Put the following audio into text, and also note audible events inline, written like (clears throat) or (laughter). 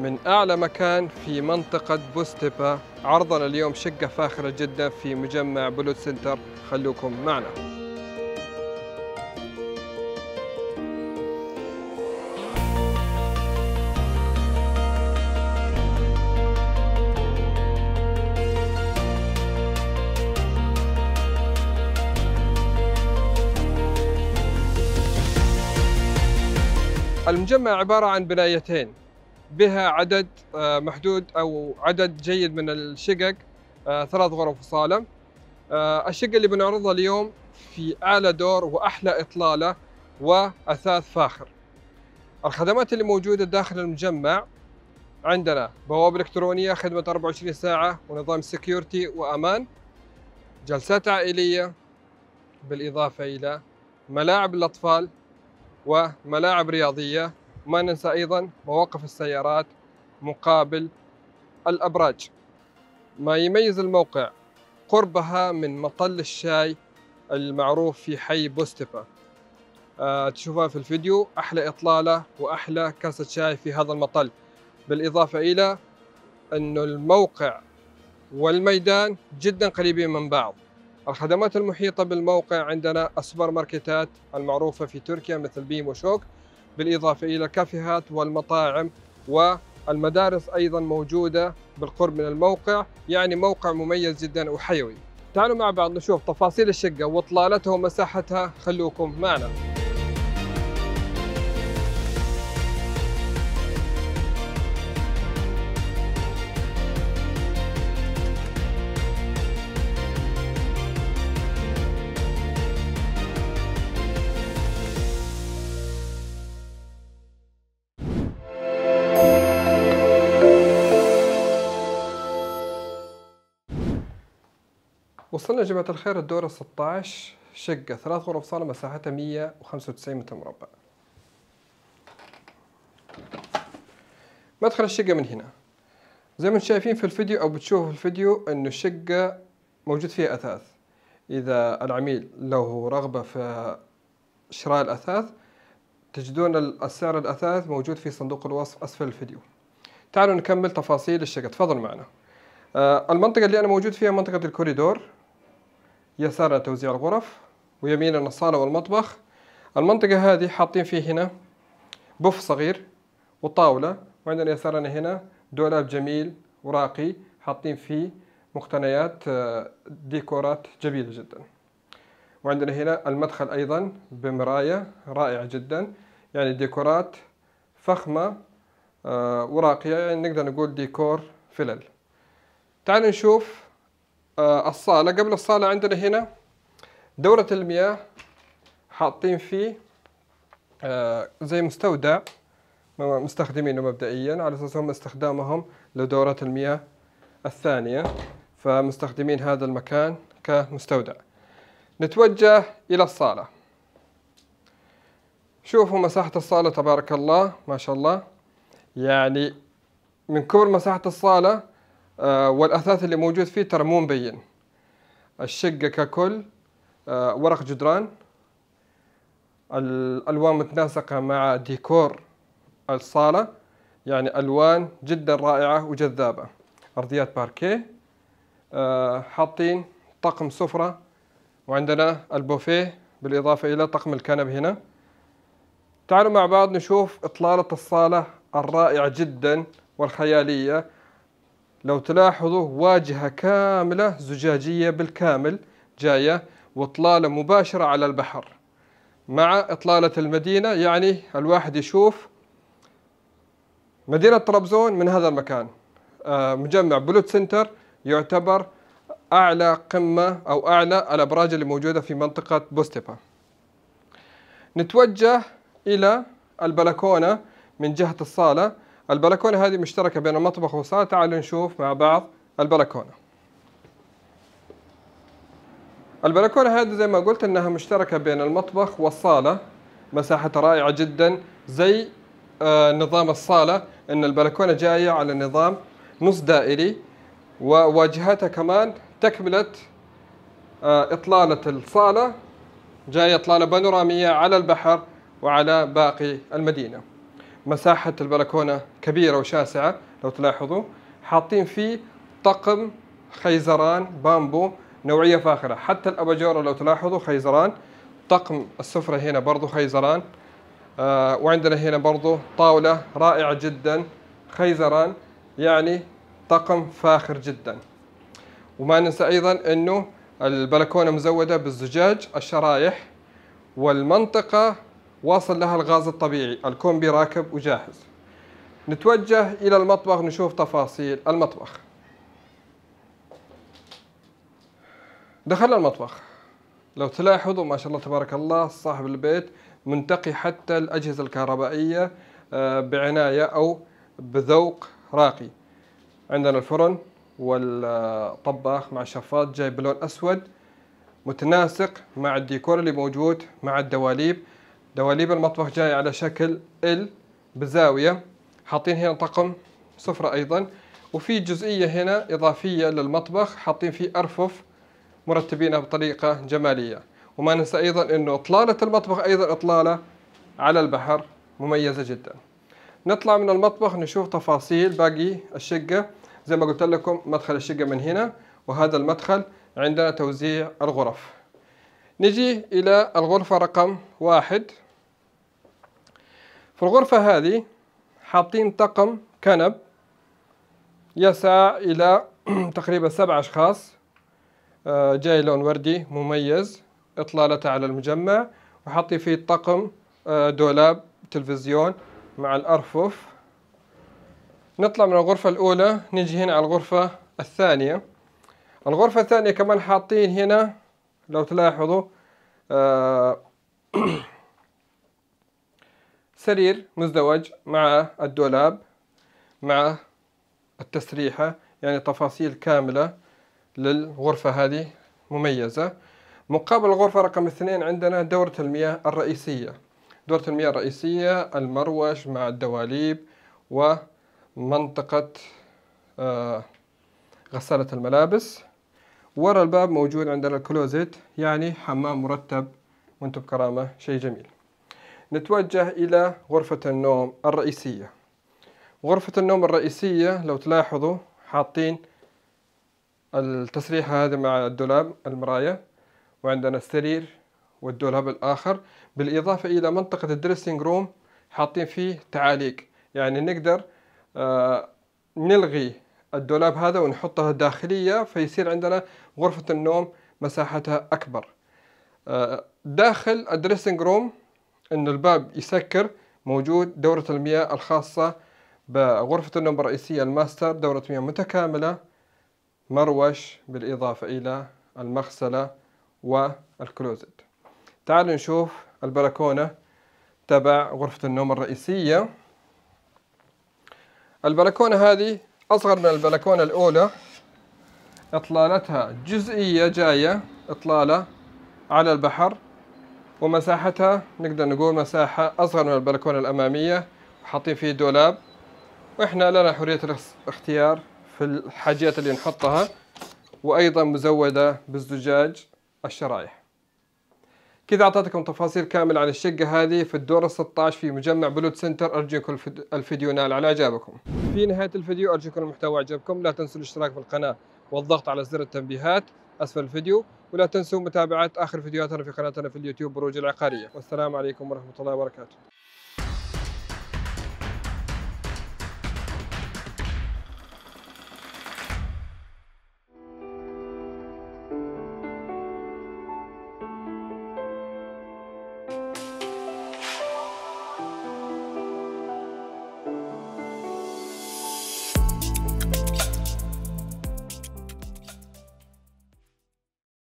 من أعلى مكان في منطقة بوستبا عرضنا اليوم شقة فاخرة جدا في مجمع بلود سنتر خلوكم معنا المجمع عبارة عن بنايتين بها عدد آه، محدود أو عدد جيد من الشقق آه، ثلاث غرف وصالة آه، الشقة اللي بنعرضها اليوم في أعلى دور وأحلى إطلالة وأثاث فاخر الخدمات اللي موجودة داخل المجمع عندنا بوابة إلكترونية خدمة 24 ساعة ونظام سكيورتي وأمان جلسات عائلية بالإضافة إلى ملاعب للأطفال وملاعب رياضية وما ننسى أيضا مواقف السيارات مقابل الأبراج ما يميز الموقع قربها من مطل الشاي المعروف في حي بوستفا أه تشوفها في الفيديو أحلى إطلالة وأحلى كاسة شاي في هذا المطل بالإضافة إلى أن الموقع والميدان جدا قريبين من بعض الخدمات المحيطة بالموقع عندنا السوبر ماركتات المعروفة في تركيا مثل بيم وشوك بالإضافة إلى الكافيهات والمطاعم والمدارس أيضا موجودة بالقرب من الموقع يعني موقع مميز جدا وحيوي تعالوا مع بعض نشوف تفاصيل الشقة وطلالتها ومساحتها خلوكم معنا وصلنا جماعة الخير الدور 16 شقة ثلاث غرف صالة مساحتها 195 متر مربع مدخل الشقة من هنا زي ما انتم شايفين في الفيديو او بتشوفوا في الفيديو انه الشقة موجود فيها اثاث اذا العميل له رغبة في شراء الاثاث تجدون السعر الاثاث موجود في صندوق الوصف اسفل الفيديو تعالوا نكمل تفاصيل الشقة تفضلوا معنا آه، المنطقة اللي أنا موجود فيها منطقة الكوريدور يسارها توزيع الغرف ويمينا الصالة والمطبخ المنطقة هذه حاطين فيه هنا بوف صغير وطاولة وعندنا يسارنا هنا دولاب جميل وراقي حاطين فيه مقتنيات آه، ديكورات جميلة جدا وعندنا هنا المدخل أيضا بمراية رائعة جدا يعني ديكورات فخمة آه، وراقية يعني نقدر نقول ديكور فلل تعالوا نشوف آه، الصالة قبل الصالة عندنا هنا دورة المياه حاطين فيه آه، زي مستودع مستخدمينه مبدئيا على اساس هم استخدامهم لدورة المياه الثانية فمستخدمين هذا المكان كمستودع نتوجه إلى الصالة شوفوا مساحة الصالة تبارك الله ما شاء الله يعني من كبر مساحة الصالة آه، والاثاث اللي موجود فيه ترى مو مبين الشقه ككل آه، ورق جدران الالوان متناسقه مع ديكور الصاله يعني الوان جدا رائعه وجذابه ارضيات باركيه آه، حاطين طقم سفره وعندنا البوفيه بالاضافه الى طقم الكنب هنا تعالوا مع بعض نشوف اطلاله الصاله الرائعه جدا والخياليه لو تلاحظوا واجهة كاملة زجاجية بالكامل جاية واطلالة مباشرة على البحر مع إطلالة المدينة يعني الواحد يشوف مدينة طرابزون من هذا المكان آه، مجمع بلوت سنتر يعتبر أعلى قمة أو أعلى الأبراج اللي موجودة في منطقة بوستيبا نتوجه إلى البلكونة من جهة الصالة البلكونة هذه مشتركة بين المطبخ والصالة تعالوا نشوف مع بعض البلكونة البلكونة هذه زي ما قلت انها مشتركة بين المطبخ والصالة مساحة رائعة جدا زي آه، نظام الصالة ان البلكونة جاية على نظام نص دائري وواجهتها كمان تكملة آه، إطلالة الصالة جاية إطلالة بانورامية على البحر وعلى باقي المدينة مساحة البلكونة كبيرة وشاسعة لو تلاحظوا حاطين فيه طقم خيزران بامبو نوعية فاخرة حتى الأباجورة لو تلاحظوا خيزران طقم السفرة هنا برضو خيزران آه وعندنا هنا برضو طاولة رائعة جدا خيزران يعني طقم فاخر جدا وما ننسى أيضا أنه البلكونة مزودة بالزجاج الشرايح والمنطقة واصل لها الغاز الطبيعي الكومبي راكب وجاهز نتوجه إلى المطبخ نشوف تفاصيل المطبخ دخلنا المطبخ لو تلاحظوا ما شاء الله تبارك الله صاحب البيت منتقي حتى الأجهزة الكهربائية آه، بعناية أو بذوق راقي عندنا الفرن والطباخ مع الشفاط جاي بلون أسود متناسق مع الديكور اللي موجود مع الدواليب دواليب المطبخ جاي على شكل ال بزاوية حاطين هنا طقم سفرة أيضا وفي جزئية هنا إضافية للمطبخ حاطين فيه أرفف مرتبينها بطريقة جمالية وما ننسى أيضا أنه إطلالة المطبخ أيضا إطلالة على البحر مميزة جدا نطلع من المطبخ نشوف تفاصيل باقي الشقة زي ما قلت لكم مدخل الشقة من هنا وهذا المدخل عندنا توزيع الغرف نجي إلى الغرفة رقم واحد في الغرفة هذه حاطين طقم كنب يسع إلى (clears throat) تقريبا سبع أشخاص آه، جاي لون وردي مميز إطلالته على المجمع وحاطين فيه طقم آه، دولاب تلفزيون مع الأرفف نطلع من الغرفة الأولى نجي هنا على الغرفة الثانية الغرفة الثانية كمان حاطين هنا لو تلاحظوا آه، (clears throat) سرير مزدوج مع الدولاب مع التسريحة يعني تفاصيل كاملة للغرفة هذه مميزة مقابل الغرفة رقم اثنين عندنا دورة المياه الرئيسية دورة المياه الرئيسية المروش مع الدواليب ومنطقة آه، غسالة الملابس ورا الباب موجود عندنا الكلوزيت يعني حمام مرتب وانتم بكرامة شيء جميل نتوجه إلى غرفة النوم الرئيسية غرفة النوم الرئيسية لو تلاحظوا حاطين التسريحة هذه مع الدولاب المراية وعندنا السرير والدولاب الآخر بالإضافة إلى منطقة الدريسنج روم حاطين فيه تعاليق يعني نقدر آه، نلغي الدولاب هذا ونحطها داخلية فيصير عندنا غرفة النوم مساحتها أكبر آه، داخل الدريسنج روم أن الباب يسكر موجود دورة المياه الخاصة بغرفة النوم الرئيسية الماستر دورة مياه متكاملة مروش بالإضافة إلى المغسلة والكلوزت تعالوا نشوف البلكونة تبع غرفة النوم الرئيسية البلكونة هذه أصغر من البلكونة الأولى إطلالتها جزئية جاية إطلالة على البحر ومساحتها نقدر نقول مساحة أصغر من البلكونة الأمامية وحاطين فيه دولاب وإحنا لنا حرية الاختيار في الحاجات اللي نحطها وأيضا مزودة بالزجاج الشرايح كذا أعطيتكم تفاصيل كاملة عن الشقة هذه في الدور 16 في مجمع بلود سنتر أرجوكم الفيديو نال على إعجابكم في نهاية الفيديو أرجوكم المحتوى عجبكم لا تنسوا الاشتراك في القناة والضغط على زر التنبيهات أسفل الفيديو ولا تنسوا متابعة آخر فيديوهاتنا في قناتنا في اليوتيوب بروج العقارية والسلام عليكم ورحمة الله وبركاته